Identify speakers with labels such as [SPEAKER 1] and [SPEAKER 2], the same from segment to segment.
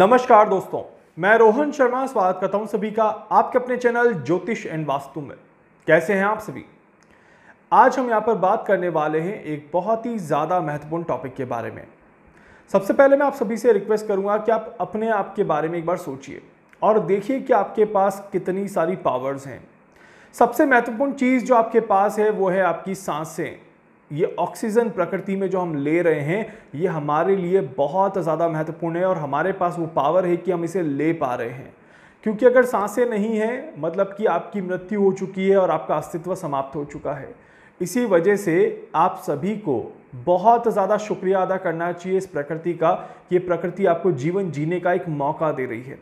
[SPEAKER 1] नमस्कार दोस्तों मैं रोहन शर्मा स्वागत करता हूं सभी का आपके अपने चैनल ज्योतिष एंड वास्तु में कैसे हैं आप सभी आज हम यहां पर बात करने वाले हैं एक बहुत ही ज़्यादा महत्वपूर्ण टॉपिक के बारे में सबसे पहले मैं आप सभी से रिक्वेस्ट करूंगा कि आप अपने आप के बारे में एक बार सोचिए और देखिए कि आपके पास कितनी सारी पावर्स हैं सबसे महत्वपूर्ण चीज़ जो आपके पास है वो है आपकी सांसें ये ऑक्सीजन प्रकृति में जो हम ले रहे हैं ये हमारे लिए बहुत ज़्यादा महत्वपूर्ण है और हमारे पास वो पावर है कि हम इसे ले पा रहे हैं क्योंकि अगर सांसें नहीं हैं मतलब कि आपकी मृत्यु हो चुकी है और आपका अस्तित्व समाप्त हो चुका है इसी वजह से आप सभी को बहुत ज़्यादा शुक्रिया अदा करना चाहिए इस प्रकृति का कि प्रकृति आपको जीवन जीने का एक मौका दे रही है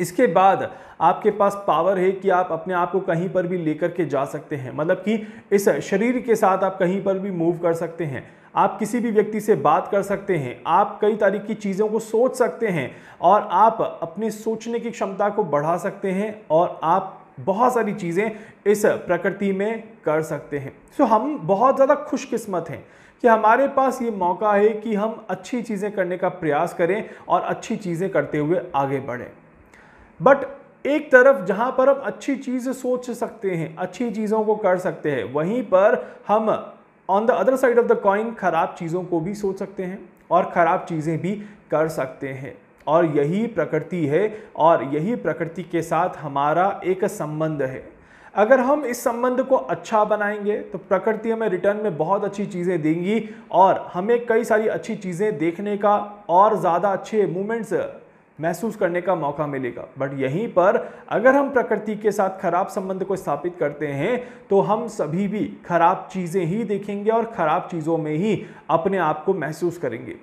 [SPEAKER 1] इसके बाद आपके पास पावर है कि आप अपने आप को कहीं पर भी लेकर के जा सकते हैं मतलब कि इस शरीर के साथ आप कहीं पर भी मूव कर सकते हैं आप किसी भी व्यक्ति से बात कर सकते हैं आप कई तरह की चीज़ों को सोच सकते हैं और आप अपने सोचने की क्षमता को बढ़ा सकते हैं और आप बहुत सारी चीज़ें इस प्रकृति में कर सकते हैं सो हम बहुत ज़्यादा खुशकिस्मत हैं कि हमारे पास ये मौका है कि हम अच्छी चीज़ें करने का प्रयास करें और अच्छी चीज़ें करते हुए आगे बढ़ें बट एक तरफ जहां पर हम अच्छी चीज़ सोच सकते हैं अच्छी चीज़ों को कर सकते हैं वहीं पर हम on the other side of the coin ख़राब चीज़ों को भी सोच सकते हैं और ख़राब चीज़ें भी कर सकते हैं और यही प्रकृति है और यही प्रकृति के साथ हमारा एक संबंध है अगर हम इस संबंध को अच्छा बनाएंगे तो प्रकृति हमें रिटर्न में बहुत अच्छी चीज़ें देंगी और हमें कई सारी अच्छी चीज़ें देखने का और ज़्यादा अच्छे मूवमेंट्स महसूस करने का मौका मिलेगा बट यहीं पर अगर हम प्रकृति के साथ खराब संबंध को स्थापित करते हैं तो हम सभी भी खराब चीज़ें ही देखेंगे और खराब चीज़ों में ही अपने आप को महसूस करेंगे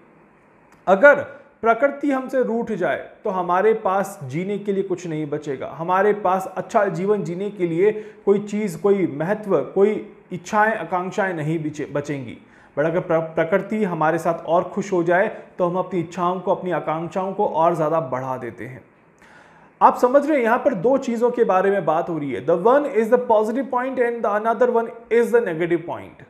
[SPEAKER 1] अगर प्रकृति हमसे रूठ जाए तो हमारे पास जीने के लिए कुछ नहीं बचेगा हमारे पास अच्छा जीवन जीने के लिए कोई चीज़ कोई महत्व कोई इच्छाएं आकांक्षाएं नहीं बचेंगी बट अगर प्रकृति हमारे साथ और खुश हो जाए तो हम अपनी इच्छाओं को अपनी आकांक्षाओं को और ज़्यादा बढ़ा देते हैं आप समझ रहे हैं यहाँ पर दो चीज़ों के बारे में बात हो रही है the one is the positive point and the another one is the negative point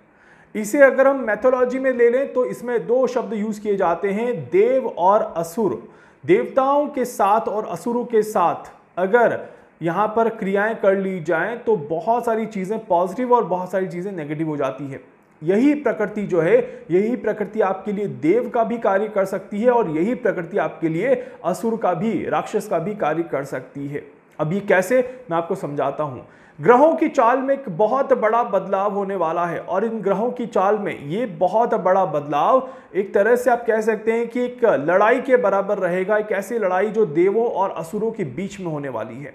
[SPEAKER 1] इसे अगर हम मैथोलॉजी में ले लें तो इसमें दो शब्द यूज़ किए जाते हैं देव और असुर देवताओं के साथ और असुरों के साथ अगर यहाँ पर क्रियाएं कर ली जाएं तो बहुत सारी चीज़ें पॉजिटिव और बहुत सारी चीज़ें नेगेटिव हो जाती है यही प्रकृति जो है यही प्रकृति आपके लिए देव का भी कार्य कर सकती है और यही प्रकृति आपके लिए असुर का भी राक्षस का भी कार्य कर सकती है अब ये कैसे मैं आपको समझाता हूँ ग्रहों की चाल में एक बहुत बड़ा बदलाव होने वाला है और इन ग्रहों की चाल में ये बहुत बड़ा बदलाव एक तरह से आप कह सकते हैं कि एक लड़ाई के बराबर रहेगा एक ऐसी लड़ाई जो देवों और असुरों के बीच में होने वाली है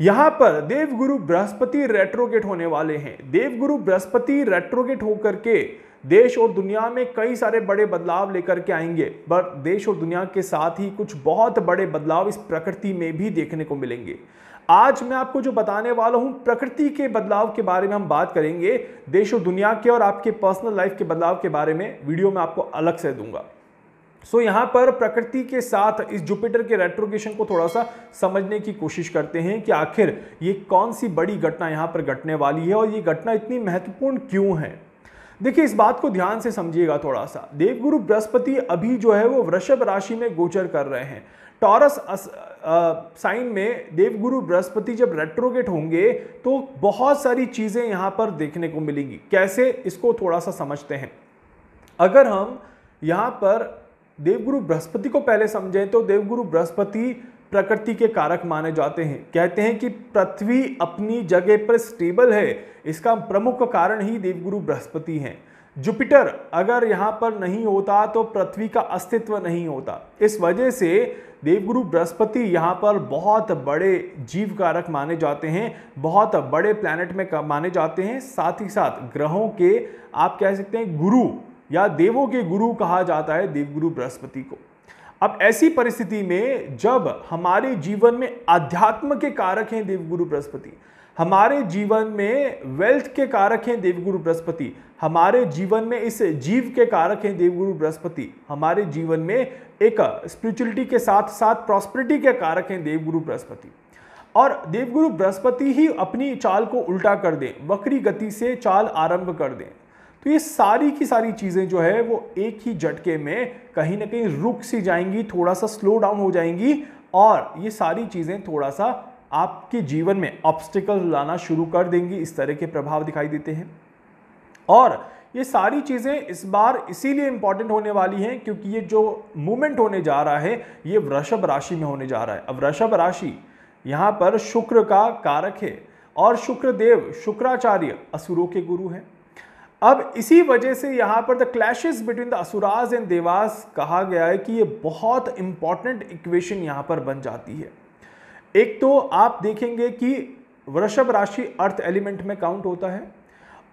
[SPEAKER 1] यहाँ पर देवगुरु बृहस्पति रेट्रोगेट होने वाले हैं देवगुरु बृहस्पति रेट्रोगेट होकर के देश और दुनिया में कई सारे बड़े बदलाव लेकर के आएंगे पर देश और दुनिया के साथ ही कुछ बहुत बड़े बदलाव इस प्रकृति में भी देखने को मिलेंगे आज मैं आपको जो बताने वाला हूं प्रकृति के बदलाव के बारे में हम बात करेंगे देश और दुनिया के और आपके पर्सनल लाइफ के बदलाव के बारे में वीडियो में आपको अलग से दूंगा सो so, यहाँ पर प्रकृति के साथ इस जुपिटर के रेट्रोगेशन को थोड़ा सा समझने की कोशिश करते हैं कि आखिर ये कौन सी बड़ी घटना यहाँ पर घटने वाली है और ये घटना इतनी महत्वपूर्ण क्यों है देखिए इस बात को ध्यान से समझिएगा थोड़ा सा देवगुरु बृहस्पति अभी जो है वो वृषभ राशि में गोचर कर रहे हैं टॉरस साइन में देवगुरु बृहस्पति जब रेट्रोगेट होंगे तो बहुत सारी चीज़ें यहाँ पर देखने को मिलेंगी कैसे इसको थोड़ा सा समझते हैं अगर हम यहाँ पर देवगुरु बृहस्पति को पहले समझें तो देवगुरु बृहस्पति प्रकृति के कारक माने जाते हैं कहते हैं कि पृथ्वी अपनी जगह पर स्टेबल है इसका प्रमुख कारण ही देवगुरु बृहस्पति हैं जुपिटर अगर यहाँ पर नहीं होता तो पृथ्वी का अस्तित्व नहीं होता इस वजह से देवगुरु बृहस्पति यहाँ पर बहुत बड़े जीव कारक माने जाते हैं बहुत बड़े प्लैनेट में माने जाते हैं साथ ही साथ ग्रहों के आप कह सकते हैं गुरु या देवों के गुरु कहा जाता है देवगुरु बृहस्पति को अब ऐसी परिस्थिति में जब हमारे जीवन में अध्यात्म के कारक हैं देवगुरु बृहस्पति हमारे जीवन में वेल्थ के कारक हैं देवगुरु बृहस्पति हमारे जीवन में इस जीव के कारक हैं देवगुरु बृहस्पति हमारे जीवन में एक स्पिरिचुअलिटी के साथ साथ प्रॉस्पेरिटी के कारक हैं देवगुरु बृहस्पति और देवगुरु बृहस्पति ही अपनी चाल को उल्टा कर दें वक्री गति से चाल आरंभ कर दें तो ये सारी की सारी चीज़ें जो है वो एक ही झटके में कहीं ना कहीं रुक सी जाएंगी थोड़ा सा स्लो डाउन हो जाएंगी और ये सारी चीज़ें थोड़ा सा आपके जीवन में ऑब्स्टिकल लाना शुरू कर देंगी इस तरह के प्रभाव दिखाई देते हैं और ये सारी चीज़ें इस बार इसीलिए इम्पॉर्टेंट होने वाली हैं क्योंकि ये जो मूवमेंट होने जा रहा है ये वृषभ राशि में होने जा रहा है अब वृषभ राशि यहाँ पर शुक्र का कारक है और शुक्र देव शुक्राचार्य असुरों के गुरु हैं अब इसी वजह से यहाँ पर the clashes between the asuras and devas कहा गया है कि ये बहुत इंपॉर्टेंट इक्वेशन यहाँ पर बन जाती है एक तो आप देखेंगे कि वृषभ राशि अर्थ एलिमेंट में काउंट होता है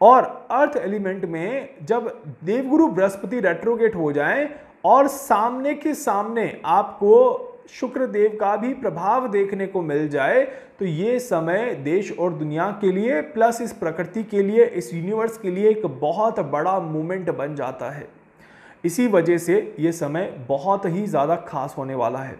[SPEAKER 1] और अर्थ एलिमेंट में जब देवगुरु बृहस्पति रेट्रोगेट हो जाए और सामने के सामने आपको शुक्र देव का भी प्रभाव देखने को मिल जाए तो ये समय देश और दुनिया के लिए प्लस इस प्रकृति के लिए इस यूनिवर्स के लिए एक बहुत बड़ा मोमेंट बन जाता है इसी वजह से ये समय बहुत ही ज़्यादा खास होने वाला है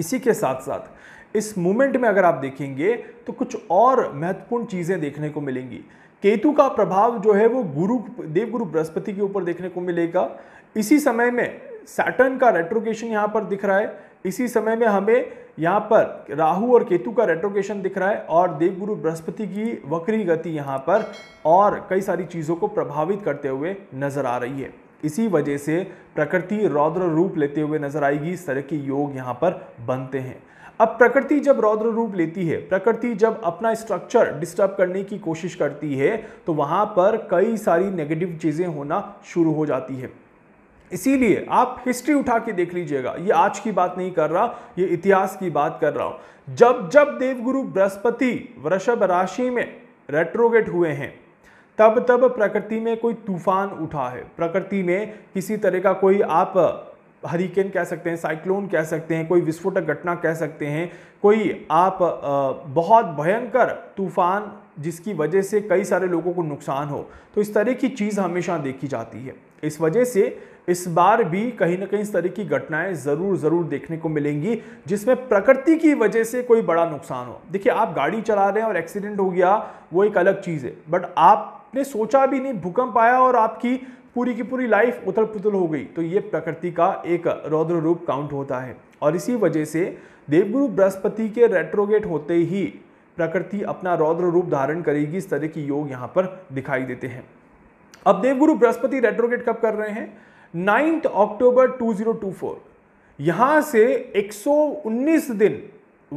[SPEAKER 1] इसी के साथ साथ इस मूवमेंट में अगर आप देखेंगे तो कुछ और महत्वपूर्ण चीज़ें देखने को मिलेंगी केतु का प्रभाव जो है वो गुरु देवगुरु बृहस्पति के ऊपर देखने को मिलेगा इसी समय में सैटर्न का रेट्रोकेशन यहाँ पर दिख रहा है इसी समय में हमें यहाँ पर राहु और केतु का रेट्रोगेशन दिख रहा है और देवगुरु बृहस्पति की वक्री गति यहाँ पर और कई सारी चीज़ों को प्रभावित करते हुए नजर आ रही है इसी वजह से प्रकृति रौद्र रूप लेते हुए नजर आएगी इस तरह के योग यहाँ पर बनते हैं अब प्रकृति जब रौद्र रूप लेती है प्रकृति जब अपना स्ट्रक्चर डिस्टर्ब करने की कोशिश करती है तो वहाँ पर कई सारी नेगेटिव चीज़ें होना शुरू हो जाती है इसीलिए आप हिस्ट्री उठा के देख लीजिएगा ये आज की बात नहीं कर रहा ये इतिहास की बात कर रहा हूं जब जब देवगुरु बृहस्पति वृषभ राशि में रेट्रोगेट हुए हैं तब तब प्रकृति में कोई तूफान उठा है प्रकृति में किसी तरह का कोई आप हरिकेन कह सकते हैं साइक्लोन कह सकते हैं कोई विस्फोटक घटना कह सकते हैं कोई आप बहुत भयंकर तूफान जिसकी वजह से कई सारे लोगों को नुकसान हो तो इस तरह की चीज़ हमेशा देखी जाती है इस वजह से इस बार भी कहीं ना कहीं इस तरह की घटनाएं ज़रूर ज़रूर देखने को मिलेंगी जिसमें प्रकृति की वजह से कोई बड़ा नुकसान हो देखिए आप गाड़ी चला रहे हैं और एक्सीडेंट हो गया वो एक अलग चीज़ है बट आपने सोचा भी नहीं भूकंप आया और आपकी पूरी की पूरी लाइफ उथल पुथल हो गई तो ये प्रकृति का एक रौद्र रूप काउंट होता है और इसी वजह से देवगुरु बृहस्पति के रेट्रोगेट होते ही प्रकृति अपना रौद्र रूप धारण करेगी इस तरह की योग यहाँ पर दिखाई देते हैं अब देवगुरु बृहस्पति रेट्रोगेट कब कर रहे हैं नाइन्थ अक्टूबर 2024 यहाँ से 119 दिन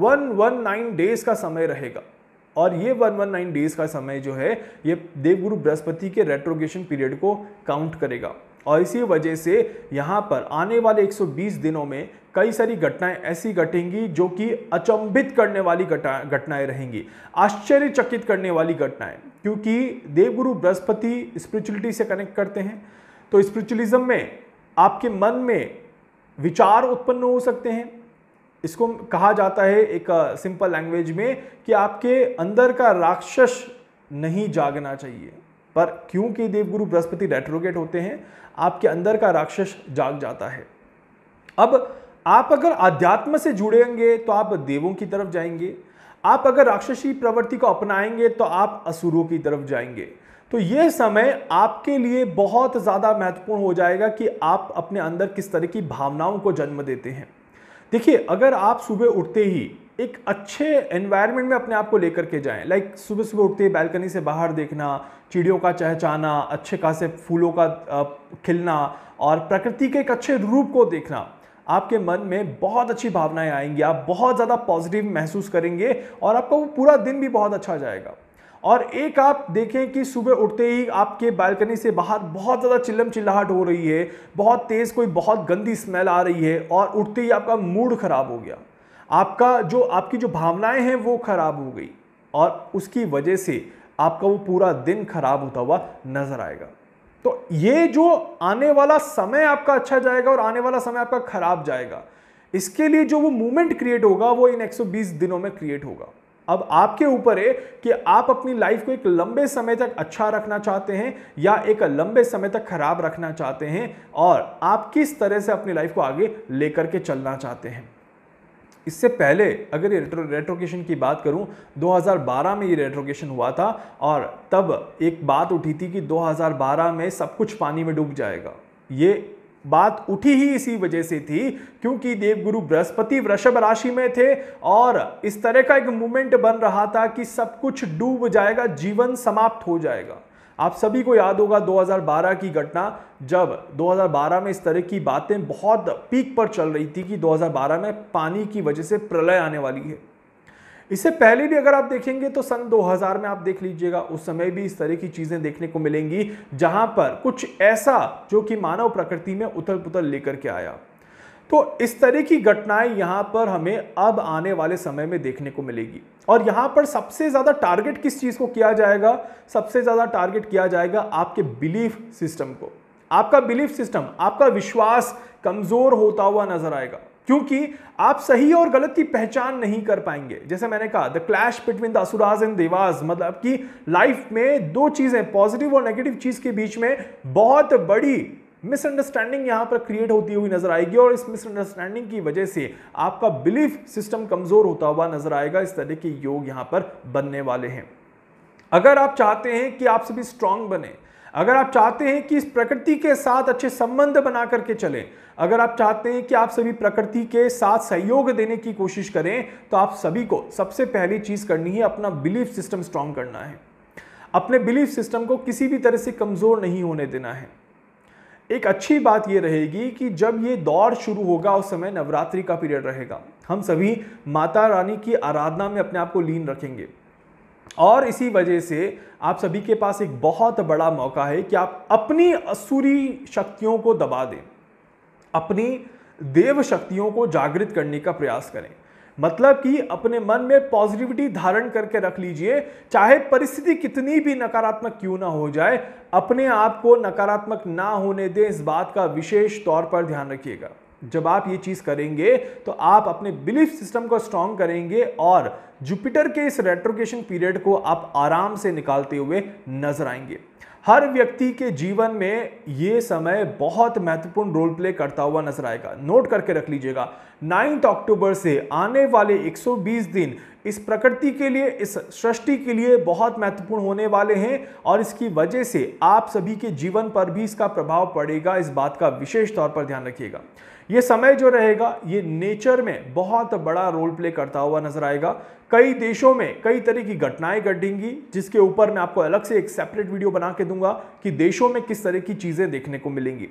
[SPEAKER 1] 119 डेज का समय रहेगा और ये 119 डेज का समय जो है ये देवगुरु बृहस्पति के रेट्रोगेशन पीरियड को काउंट करेगा और इसी वजह से यहाँ पर आने वाले 120 दिनों में कई सारी घटनाएं ऐसी घटेंगी जो कि अचंभित करने वाली घटनाएं रहेंगी आश्चर्यचकित करने वाली घटनाएं क्योंकि देवगुरु बृहस्पति स्पिरिचुअलिटी से कनेक्ट करते हैं तो स्पिरिचुअलिज्म में आपके मन में विचार उत्पन्न हो सकते हैं इसको कहा जाता है एक सिंपल लैंग्वेज में कि आपके अंदर का राक्षस नहीं जागना चाहिए पर क्योंकि देवगुरु बृहस्पति रेट्रोगेट होते हैं आपके अंदर का राक्षस जाग जाता है अब आप अगर आध्यात्म से जुड़ेंगे तो आप देवों की तरफ जाएंगे आप अगर राक्षसी प्रवृत्ति को अपनाएंगे तो आप असुरों की तरफ जाएंगे तो ये समय आपके लिए बहुत ज़्यादा महत्वपूर्ण हो जाएगा कि आप अपने अंदर किस तरह की भावनाओं को जन्म देते हैं देखिए अगर आप सुबह उठते ही एक अच्छे एनवायरनमेंट में अपने आप को लेकर के जाएं लाइक सुबह सुबह उठते ही बैलकनी से बाहर देखना चिड़ियों का चहचाना अच्छे खासे फूलों का खिलना और प्रकृति के एक अच्छे रूप को देखना आपके मन में बहुत अच्छी भावनाएं आएंगी आप बहुत ज़्यादा पॉजिटिव महसूस करेंगे और आपका वो पूरा दिन भी बहुत अच्छा जाएगा और एक आप देखें कि सुबह उठते ही आपके बालकनी से बाहर बहुत ज़्यादा चिल्लम चिल्लाहट हो रही है बहुत तेज़ कोई बहुत गंदी स्मेल आ रही है और उठते ही आपका मूड ख़राब हो गया आपका जो आपकी जो भावनाएं हैं वो ख़राब हो गई और उसकी वजह से आपका वो पूरा दिन खराब होता हुआ नज़र आएगा तो ये जो आने वाला समय आपका अच्छा जाएगा और आने वाला समय आपका खराब जाएगा इसके लिए जो वो मूवमेंट क्रिएट होगा वो इन 120 दिनों में क्रिएट होगा अब आपके ऊपर है कि आप अपनी लाइफ को एक लंबे समय तक अच्छा रखना चाहते हैं या एक लंबे समय तक खराब रखना चाहते हैं और आप किस तरह से अपनी लाइफ को आगे लेकर के चलना चाहते हैं इससे पहले अगर ये रेट्रो रेट्रोकेशन की बात करूं 2012 में ये रेट्रोकेशन हुआ था और तब एक बात उठी थी कि 2012 में सब कुछ पानी में डूब जाएगा ये बात उठी ही इसी वजह से थी क्योंकि देवगुरु बृहस्पति वृषभ राशि में थे और इस तरह का एक मूवमेंट बन रहा था कि सब कुछ डूब जाएगा जीवन समाप्त हो जाएगा आप सभी को याद होगा 2012 की घटना जब 2012 में इस तरह की बातें बहुत पीक पर चल रही थी कि 2012 में पानी की वजह से प्रलय आने वाली है इससे पहले भी अगर आप देखेंगे तो सन 2000 में आप देख लीजिएगा उस समय भी इस तरह की चीजें देखने को मिलेंगी जहां पर कुछ ऐसा जो कि मानव प्रकृति में उथल पुथल लेकर के आया तो इस तरह की घटनाएं यहाँ पर हमें अब आने वाले समय में देखने को मिलेगी और यहाँ पर सबसे ज़्यादा टारगेट किस चीज़ को किया जाएगा सबसे ज़्यादा टारगेट किया जाएगा आपके बिलीफ सिस्टम को आपका बिलीफ सिस्टम आपका विश्वास कमज़ोर होता हुआ नजर आएगा क्योंकि आप सही और गलत की पहचान नहीं कर पाएंगे जैसे मैंने कहा the clash between the asuras and devas मतलब कि लाइफ में दो चीज़ें पॉजिटिव और नेगेटिव चीज़ के बीच में बहुत बड़ी मिसअंडरस्टैंडिंग यहां पर क्रिएट होती हुई नजर आएगी और इस मिसअंडरस्टैंडिंग की वजह से आपका बिलीफ सिस्टम कमज़ोर होता हुआ नजर आएगा इस तरह के योग यहां पर बनने वाले हैं अगर आप चाहते हैं कि आप सभी स्ट्रांग बने अगर आप चाहते हैं कि इस प्रकृति के साथ अच्छे संबंध बना करके चलें अगर आप चाहते हैं कि आप सभी प्रकृति के साथ सहयोग देने की कोशिश करें तो आप सभी को सबसे पहली चीज़ करनी है अपना बिलीफ सिस्टम स्ट्रांग करना है अपने बिलीफ सिस्टम को किसी भी तरह से कमज़ोर नहीं होने देना है एक अच्छी बात ये रहेगी कि जब ये दौर शुरू होगा उस समय नवरात्रि का पीरियड रहेगा हम सभी माता रानी की आराधना में अपने आप को लीन रखेंगे और इसी वजह से आप सभी के पास एक बहुत बड़ा मौका है कि आप अपनी असुरी शक्तियों को दबा दें अपनी देव शक्तियों को जागृत करने का प्रयास करें मतलब कि अपने मन में पॉजिटिविटी धारण करके रख लीजिए चाहे परिस्थिति कितनी भी नकारात्मक क्यों ना हो जाए अपने आप को नकारात्मक ना होने दें इस बात का विशेष तौर पर ध्यान रखिएगा जब आप ये चीज़ करेंगे तो आप अपने बिलीफ सिस्टम को स्ट्रांग करेंगे और जुपिटर के इस रेट्रोकेशन पीरियड को आप आराम से निकालते हुए नजर आएंगे हर व्यक्ति के जीवन में ये समय बहुत महत्वपूर्ण रोल प्ले करता हुआ नजर आएगा नोट करके रख लीजिएगा 9 अक्टूबर से आने वाले 120 दिन इस प्रकृति के लिए इस सृष्टि के लिए बहुत महत्वपूर्ण होने वाले हैं और इसकी वजह से आप सभी के जीवन पर भी इसका प्रभाव पड़ेगा इस बात का विशेष तौर पर ध्यान रखिएगा ये समय जो रहेगा ये नेचर में बहुत बड़ा रोल प्ले करता हुआ नजर आएगा कई देशों में कई तरह की घटनाएं घटेंगी जिसके ऊपर मैं आपको अलग से एक सेपरेट वीडियो बना के दूंगा कि देशों में किस तरह की चीज़ें देखने को मिलेंगी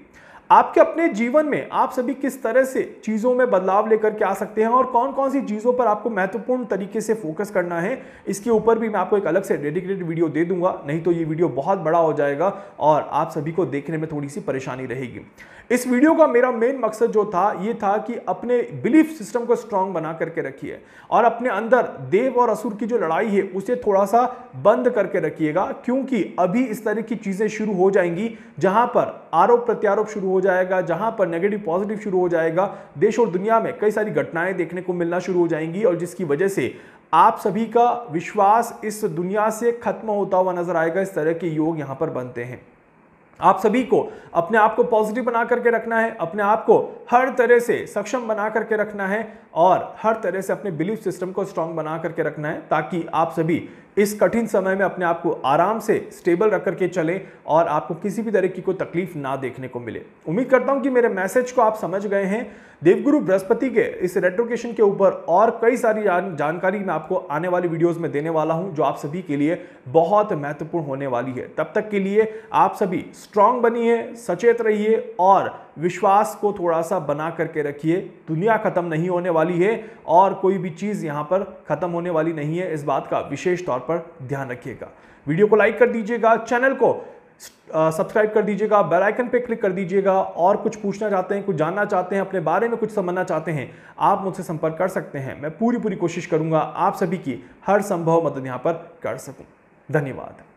[SPEAKER 1] आपके अपने जीवन में आप सभी किस तरह से चीज़ों में बदलाव लेकर के आ सकते हैं और कौन कौन सी चीज़ों पर आपको महत्वपूर्ण तरीके से फोकस करना है इसके ऊपर भी मैं आपको एक अलग से डेडिकेटेड वीडियो दे दूंगा नहीं तो ये वीडियो बहुत बड़ा हो जाएगा और आप सभी को देखने में थोड़ी सी परेशानी रहेगी इस वीडियो का मेरा मेन मकसद जो था ये था कि अपने बिलीफ सिस्टम को स्ट्रांग बना करके रखिए और अपने अंदर देव और असुर की जो लड़ाई है उसे थोड़ा सा बंद करके रखिएगा क्योंकि अभी इस तरह की चीज़ें शुरू हो जाएंगी जहां पर आरोप प्रत्यारोप शुरू हो जाएगा जहां पर नेगेटिव पॉजिटिव शुरू हो जाएगा देश और दुनिया में कई सारी घटनाएं देखने को मिलना शुरू हो जाएंगी और जिसकी वजह से आप सभी का विश्वास इस दुनिया से खत्म होता हुआ नजर आएगा इस तरह के योग यहां पर बनते हैं आप सभी को अपने आप को पॉजिटिव बना करके रखना है अपने आप को हर तरह से सक्षम बना करके रखना है और हर तरह से अपने बिलीफ सिस्टम को स्ट्रांग बना करके रखना है ताकि आप सभी इस कठिन समय में अपने आप को आराम से स्टेबल रख करके चलें और आपको किसी भी तरह की कोई तकलीफ ना देखने को मिले उम्मीद करता हूं कि मेरे मैसेज को आप समझ गए हैं देवगुरु बृहस्पति के इस रेट्रोकेशन के ऊपर और कई सारी जान, जानकारी मैं आपको आने वाली वीडियोज में देने वाला हूँ जो आप सभी के लिए बहुत महत्वपूर्ण होने वाली है तब तक के लिए आप सभी स्ट्रांग बनिए सचेत रहिए और विश्वास को थोड़ा सा बना करके रखिए दुनिया ख़त्म नहीं होने वाली है और कोई भी चीज़ यहाँ पर ख़त्म होने वाली नहीं है इस बात का विशेष तौर पर ध्यान रखिएगा वीडियो को लाइक कर दीजिएगा चैनल को सब्सक्राइब कर दीजिएगा बेल आइकन पे क्लिक कर दीजिएगा और कुछ पूछना चाहते हैं कुछ जानना चाहते हैं अपने बारे में कुछ समझना चाहते हैं आप मुझसे संपर्क कर सकते हैं मैं पूरी पूरी कोशिश करूंगा आप सभी की हर संभव मदद यहाँ पर कर सकूँ धन्यवाद